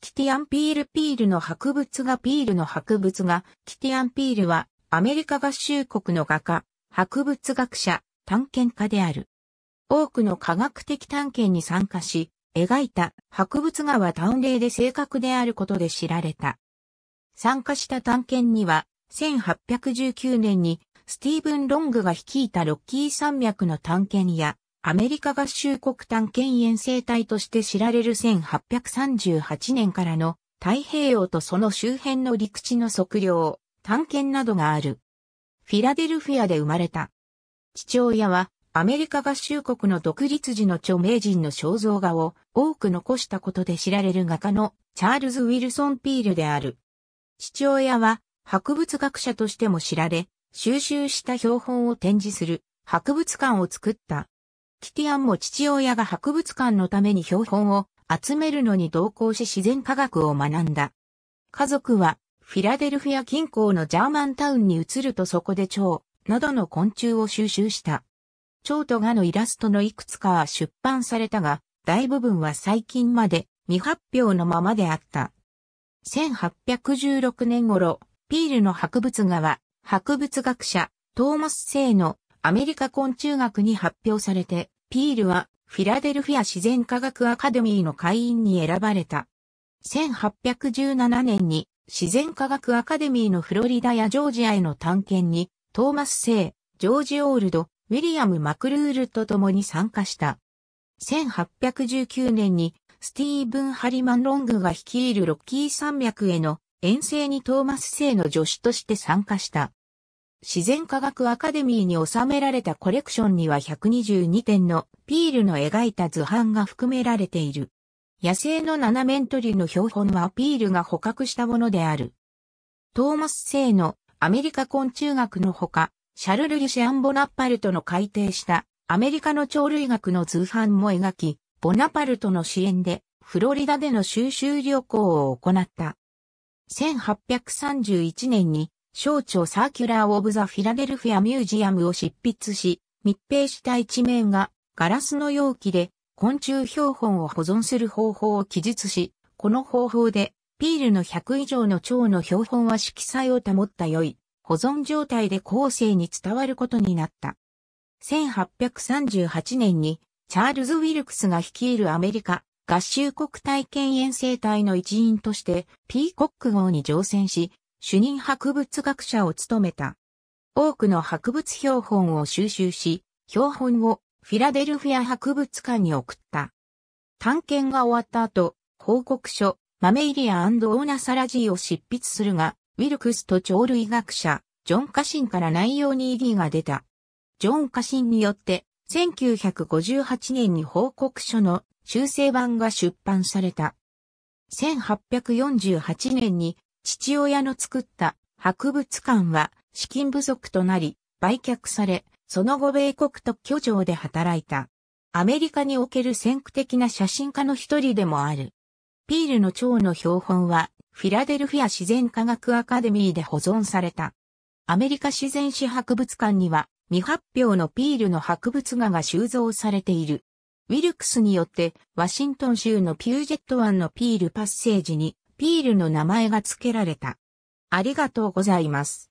キティアンピールピールの博物画ピールの博物画、キティアンピールはアメリカ合衆国の画家、博物学者、探検家である。多くの科学的探検に参加し、描いた博物画は短麗で正確であることで知られた。参加した探検には、1819年にスティーブン・ロングが率いたロッキー山脈の探検や、アメリカ合衆国探検遠征隊として知られる1838年からの太平洋とその周辺の陸地の測量、探検などがある。フィラデルフィアで生まれた。父親はアメリカ合衆国の独立時の著名人の肖像画を多く残したことで知られる画家のチャールズ・ウィルソン・ピールである。父親は博物学者としても知られ、収集した標本を展示する博物館を作った。キティアンも父親が博物館のために標本を集めるのに同行し自然科学を学んだ。家族はフィラデルフィア近郊のジャーマンタウンに移るとそこで蝶などの昆虫を収集した。蝶と蛾のイラストのいくつかは出版されたが、大部分は最近まで未発表のままであった。1816年頃、ピールの博物画は、博物学者、トーマス・セイのアメリカ昆虫学に発表されて、ピールはフィラデルフィア自然科学アカデミーの会員に選ばれた。1817年に自然科学アカデミーのフロリダやジョージアへの探検に、トーマス・セイ、ジョージ・オールド、ウィリアム・マクルールと共に参加した。1819年にスティーブン・ハリマン・ロングが率いるロッキー山脈への遠征にトーマス・セイの助手として参加した。自然科学アカデミーに収められたコレクションには122点のピールの描いた図版が含められている。野生の七面鳥の標本はピールが捕獲したものである。トーマス・製のアメリカ昆虫学のほか、シャルル・リシアン・ボナパルトの改定したアメリカの鳥類学の図版も描き、ボナパルトの支援でフロリダでの収集旅行を行った。1831年に小腸サーキュラー・オブ・ザ・フィラデルフィア・ミュージアムを執筆し、密閉した一面がガラスの容器で昆虫標本を保存する方法を記述し、この方法でピールの100以上の蝶の標本は色彩を保った良い保存状態で後世に伝わることになった。1838年にチャールズ・ウィルクスが率いるアメリカ合衆国体験遠征隊の一員としてピーコック号に乗船し、主任博物学者を務めた。多くの博物標本を収集し、標本をフィラデルフィア博物館に送った。探検が終わった後、報告書、マメイリアオーナサラジーを執筆するが、ウィルクスと鳥類学者、ジョン・カシンから内容に異議が出た。ジョン・カシンによって、1958年に報告書の修正版が出版された。1848年に父親の作った博物館は資金不足となり、売却され、その後米国特許庁で働いた。アメリカにおける先駆的な写真家の一人でもある。ピールの蝶の標本は、フィラデルフィア自然科学アカデミーで保存された。アメリカ自然史博物館には、未発表のピールの博物画が収蔵されている。ウィルクスによって、ワシントン州のピュージェット湾のピールパッセージに、ピールの名前が付けられた。ありがとうございます。